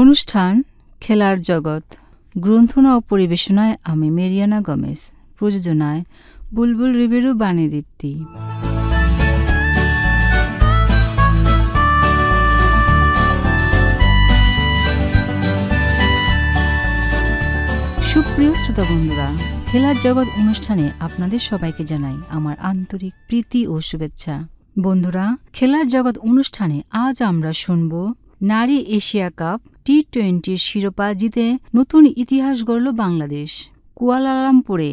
অনুষ্ঠান খেলার জগৎ গ্রন্থনা ও পরিবেশনায় আমি মেরিয়ানা গমেজ প্রযোজনায় বুলবুল রিবেরু বাণী দীপ্তি সুপ্রিয় শ্রোতা বন্ধুরা খেলার জগৎ অনুষ্ঠানে আপনাদের সবাইকে জানাই আমার আন্তরিক প্রীতি ও শুভেচ্ছা বন্ধুরা খেলার জগৎ অনুষ্ঠানে আজ আমরা শুনব নারী এশিয়া কাপ টি টোয়েন্টির শিরোপা জিতে নতুন ইতিহাস গড়ল বাংলাদেশ কুয়ালালামপুরে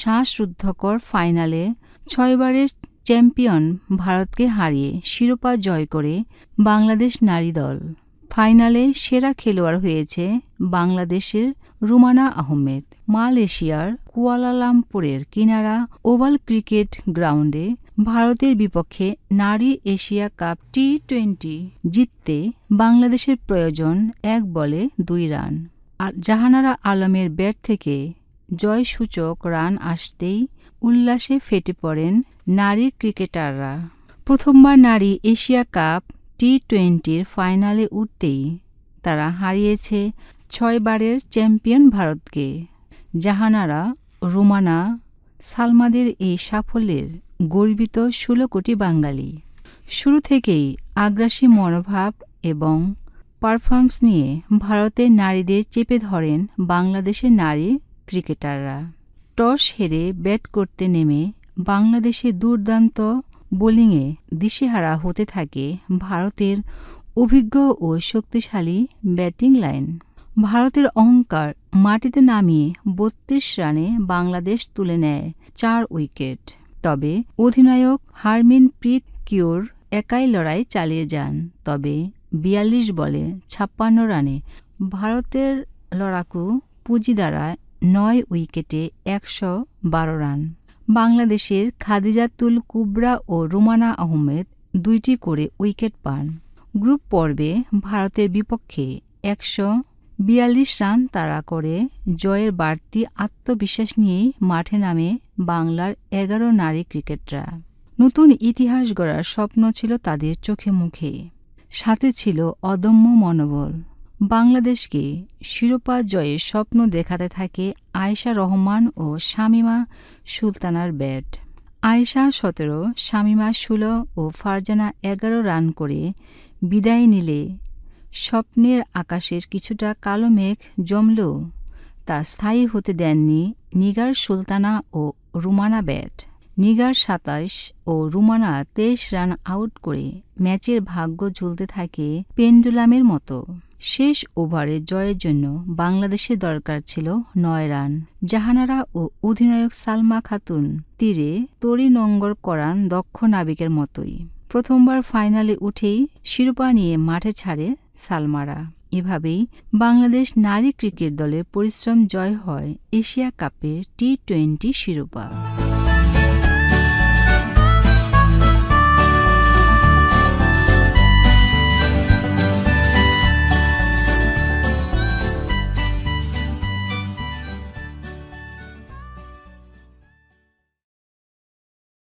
শ্বাসরুদ্ধকর ফাইনালে ছয়বারের চ্যাম্পিয়ন ভারতকে হারিয়ে শিরোপা জয় করে বাংলাদেশ নারী দল ফাইনালে সেরা খেলোয়াড় হয়েছে বাংলাদেশের রুমানা আহমেদ মালয়েশিয়ার কুয়ালালামপুরের কিনারা ওভাল ক্রিকেট গ্রাউন্ডে ভারতের বিপক্ষে নারী এশিয়া কাপ টি টোয়েন্টি জিততে বাংলাদেশের প্রয়োজন এক বলে দুই রান আর জাহানারা আলমের ব্যাট থেকে জয়সূচক রান আসতেই উল্লাসে ফেটে পড়েন নারী ক্রিকেটাররা প্রথমবার নারী এশিয়া কাপ টি টোয়েন্টির ফাইনালে উঠতেই তারা হারিয়েছে ছয়বারের চ্যাম্পিয়ন ভারতকে জাহানারা রুমানা সালমাদের এই সাফল্যের গর্বিত ষোলো কোটি বাঙালি শুরু থেকেই আগ্রাসী মনোভাব এবং পারফর্মস নিয়ে ভারতের নারীদের চেপে ধরেন বাংলাদেশের নারী ক্রিকেটাররা টস হেরে ব্যাট করতে নেমে বাংলাদেশে দুর্দান্ত বোলিংয়ে দিশেহারা হতে থাকে ভারতের অভিজ্ঞ ও শক্তিশালী ব্যাটিং লাইন ভারতের অহংকার মাটিতে নামিয়ে বত্রিশ রানে বাংলাদেশ তুলে নেয় চার উইকেট তবে অধিনায়ক হারমিন প্রীত কিওর একাই লড়াই চালিয়ে যান তবে বিয়াল্লিশ বলে ছাপ্পান্ন রানে ভারতের লড়াকু পুঁজি দ্বারা নয় উইকেটে একশো বারো রান বাংলাদেশের খাদিজাতুল কুবরা ও রুমানা আহমেদ দুইটি করে উইকেট পান গ্রুপ পর্বে ভারতের বিপক্ষে একশো বিয়াল্লিশ রান তাড়া করে জয়ের বাড়তি আত্মবিশ্বাস নিয়েই মাঠে নামে বাংলার এগারো নারী ক্রিকেটরা নতুন ইতিহাস গড়ার স্বপ্ন ছিল তাদের চোখে মুখে সাথে ছিল অদম্য মনোবল বাংলাদেশকে শিরোপা জয়ের স্বপ্ন দেখাতে থাকে আয়েশা রহমান ও শামিমা সুলতানার ব্যাট আয়েশা সতেরো শামিমা ষোলো ও ফারজানা এগারো রান করে বিদায় নিলে স্বপ্নের আকাশের কিছুটা কালো মেঘ জমলেও তা স্থায়ী হতে দেননি নিগার সুলতানা ও রুমানা ব্যাট নিগার সাতাশ ও রুমানা তেইশ রান আউট করে ম্যাচের ভাগ্য ঝুলতে থাকে পেন্ডুলামের মতো শেষ ওভারে জয়ের জন্য বাংলাদেশের দরকার ছিল নয় রান জাহানারা ও অধিনায়ক সালমা খাতুন তীরে তরি নঙ্গর করান দক্ষ নাবিকের মতোই প্রথমবার ফাইনালে উঠেই শিরোপা নিয়ে মাঠে ছাড়ে সালমারা এভাবেই বাংলাদেশ নারী ক্রিকেট দলের পরিশ্রম জয় হয় এশিয়া কাপের টি টোয়েন্টি শিরোপা